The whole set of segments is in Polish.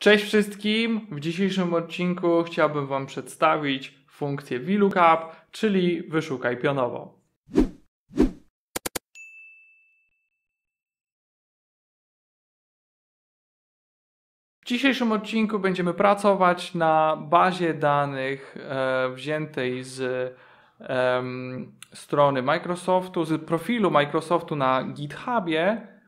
Cześć wszystkim! W dzisiejszym odcinku chciałbym Wam przedstawić funkcję VLOOKUP, czyli wyszukaj pionowo. W dzisiejszym odcinku będziemy pracować na bazie danych e, wziętej z e, strony Microsoftu, z profilu Microsoftu na GitHubie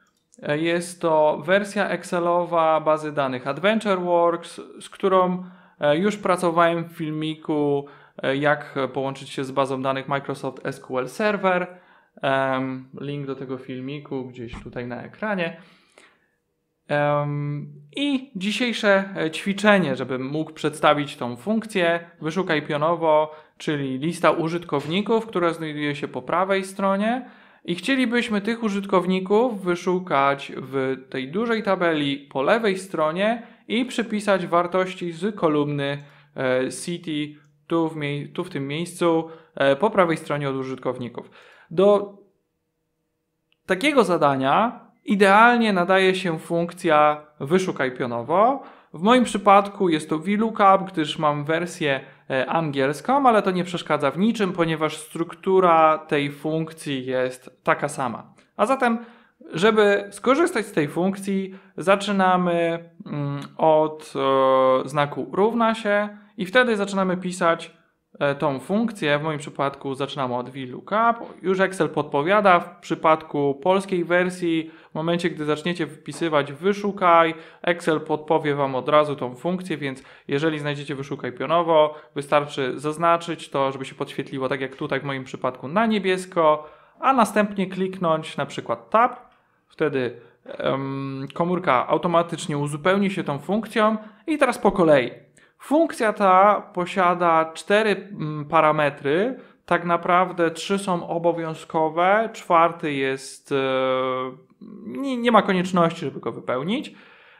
jest to wersja Excelowa bazy danych AdventureWorks, z którą e, już pracowałem w filmiku, e, jak połączyć się z bazą danych Microsoft SQL Server. Link do tego filmiku gdzieś tutaj na ekranie. I dzisiejsze e, ćwiczenie, żebym mógł przedstawić tą funkcję, wyszukaj pionowo, czyli lista użytkowników, która znajduje się po prawej stronie i chcielibyśmy tych użytkowników wyszukać w tej dużej tabeli po lewej stronie i przypisać wartości z kolumny e, City tu w, tu w tym miejscu e, po prawej stronie od użytkowników. Do takiego zadania idealnie nadaje się funkcja wyszukaj pionowo. W moim przypadku jest to VLOOKUP, gdyż mam wersję E, angielską, ale to nie przeszkadza w niczym, ponieważ struktura tej funkcji jest taka sama. A zatem, żeby skorzystać z tej funkcji, zaczynamy mm, od e, znaku równa się i wtedy zaczynamy pisać E, tą funkcję, w moim przypadku zaczynamy od VLOOKUP, już Excel podpowiada, w przypadku polskiej wersji, w momencie gdy zaczniecie wpisywać wyszukaj, Excel podpowie Wam od razu tą funkcję, więc jeżeli znajdziecie wyszukaj pionowo, wystarczy zaznaczyć to, żeby się podświetliło tak jak tutaj w moim przypadku na niebiesko, a następnie kliknąć na przykład Tab, wtedy um, komórka automatycznie uzupełni się tą funkcją i teraz po kolei. Funkcja ta posiada cztery mm, parametry. Tak naprawdę trzy są obowiązkowe, czwarty jest. E, nie, nie ma konieczności, żeby go wypełnić,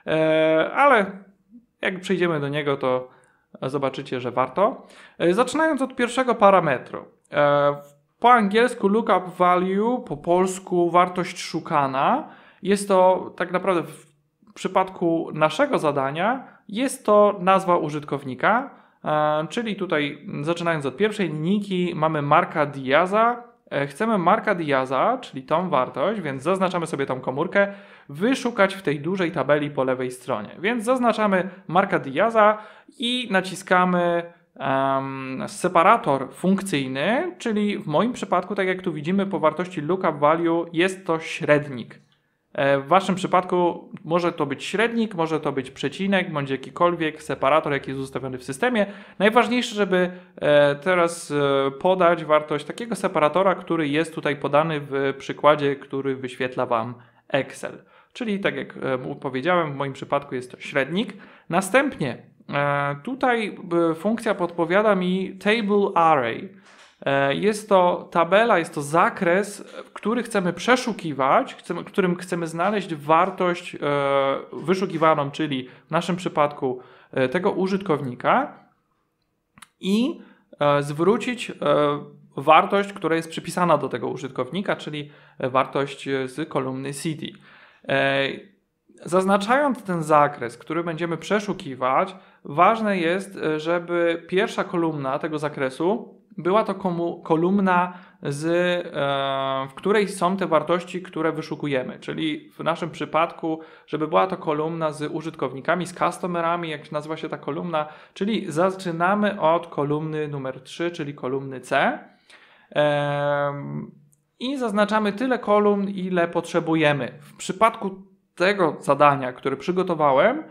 e, ale jak przejdziemy do niego, to zobaczycie, że warto. E, zaczynając od pierwszego parametru. Po angielsku lookup value, po polsku wartość szukana. Jest to tak naprawdę w przypadku naszego zadania jest to nazwa użytkownika, e, czyli tutaj mm, zaczynając od pierwszej linii mamy Marka Diaza. E, chcemy Marka Diaza, czyli tą wartość, więc zaznaczamy sobie tą komórkę, wyszukać w tej dużej tabeli po lewej stronie. Więc zaznaczamy Marka Diaza i naciskamy um, separator funkcyjny, czyli w moim przypadku, tak jak tu widzimy, po wartości lookup value jest to średnik. E, w Waszym przypadku może to być średnik, może to być przecinek, bądź jakikolwiek separator, jaki jest ustawiony w systemie. Najważniejsze, żeby e, teraz e, podać wartość takiego separatora, który jest tutaj podany w przykładzie, który wyświetla Wam Excel. Czyli, tak jak powiedziałem, w moim przypadku jest to średnik. Następnie tutaj funkcja podpowiada mi table array. E, jest to tabela, jest to zakres, który chcemy przeszukiwać, którym chcemy znaleźć wartość e, wyszukiwaną, czyli w naszym przypadku e, tego użytkownika i zwrócić wartość, która jest przypisana do tego użytkownika, czyli wartość z kolumny city. Zaznaczając ten zakres, który będziemy przeszukiwać, ważne jest, żeby pierwsza kolumna tego zakresu była to kolumna, z, e, w której są te wartości, które wyszukujemy. Czyli w naszym przypadku, żeby była to kolumna z użytkownikami, z customerami, jak nazywa się ta kolumna, czyli zaczynamy od kolumny numer 3, czyli kolumny C. I zaznaczamy tyle kolumn, ile potrzebujemy. W przypadku tego zadania, które przygotowałem,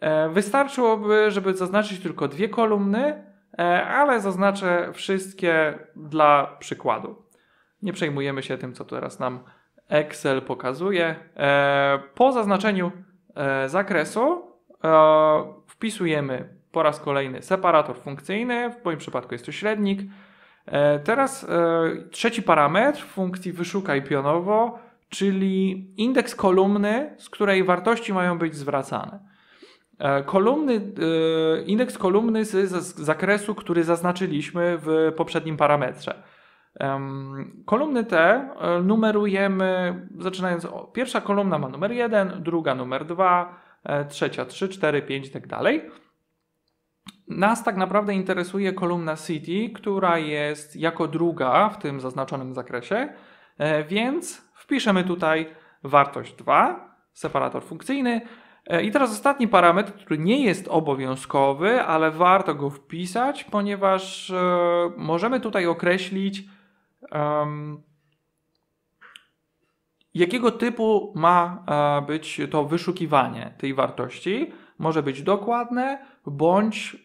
e, wystarczyłoby, żeby zaznaczyć tylko dwie kolumny E, ale zaznaczę wszystkie dla przykładu. Nie przejmujemy się tym, co teraz nam Excel pokazuje. E, po zaznaczeniu e, zakresu wpisujemy po raz kolejny separator funkcyjny, w moim przypadku jest to średnik. Teraz trzeci parametr funkcji wyszukaj pionowo, czyli indeks kolumny, z której wartości mają być zwracane. E, kolumny, e, indeks kolumny z zakresu, który zaznaczyliśmy w poprzednim parametrze. Kolumny te e, numerujemy, zaczynając od, pierwsza kolumna ma numer 1, druga numer 2, trzecia 3, 4, 5 i tak dalej. Nas tak naprawdę interesuje kolumna City, która jest jako druga w tym zaznaczonym zakresie, więc wpiszemy tutaj wartość 2, separator funkcyjny, E, I teraz ostatni parametr, który nie jest obowiązkowy, ale warto go wpisać, ponieważ e, możemy tutaj określić, um, jakiego typu ma e, być to wyszukiwanie tej wartości. Może być dokładne bądź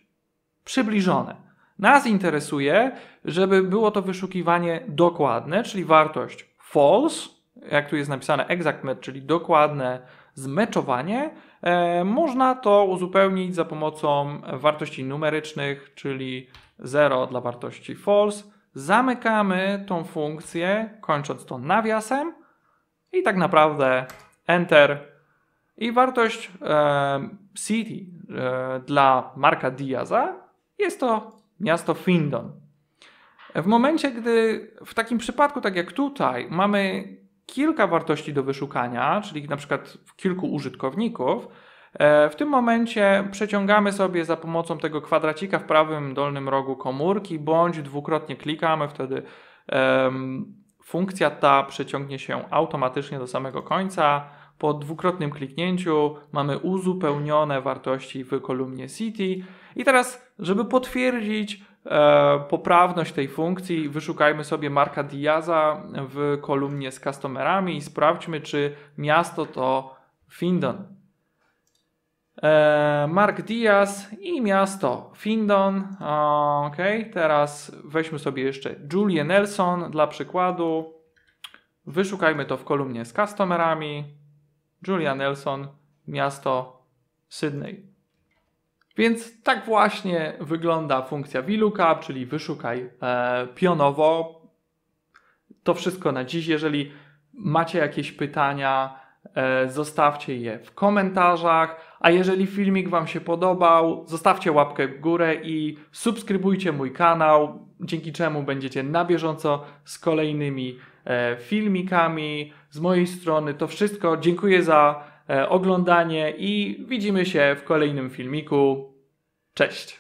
przybliżone. Nas interesuje, żeby było to wyszukiwanie dokładne, czyli wartość false, jak tu jest napisane exact match, czyli dokładne zmeczowanie, e, można to uzupełnić za pomocą wartości numerycznych, czyli 0 dla wartości false. Zamykamy tą funkcję, kończąc to nawiasem i tak naprawdę Enter. I wartość e, city e, dla Marka Diaza jest to miasto Findon. W momencie, gdy w takim przypadku, tak jak tutaj, mamy kilka wartości do wyszukania, czyli na przykład kilku użytkowników, e, w tym momencie przeciągamy sobie za pomocą tego kwadracika w prawym dolnym rogu komórki, bądź dwukrotnie klikamy, wtedy um, funkcja ta przeciągnie się automatycznie do samego końca. Po dwukrotnym kliknięciu mamy uzupełnione wartości w kolumnie City. I teraz, żeby potwierdzić E, poprawność tej funkcji, wyszukajmy sobie Marka Diaza w kolumnie z customerami i sprawdźmy, czy miasto to Findon. E, Mark Diaz i miasto Findon. Ok, teraz weźmy sobie jeszcze Julię Nelson dla przykładu. Wyszukajmy to w kolumnie z customerami. Julia Nelson, miasto Sydney. Więc tak właśnie wygląda funkcja VLOOKUP, czyli wyszukaj e, pionowo. To wszystko na dziś. Jeżeli macie jakieś pytania, e, zostawcie je w komentarzach. A jeżeli filmik Wam się podobał, zostawcie łapkę w górę i subskrybujcie mój kanał, dzięki czemu będziecie na bieżąco z kolejnymi e, filmikami. Z mojej strony to wszystko. Dziękuję za oglądanie i widzimy się w kolejnym filmiku. Cześć.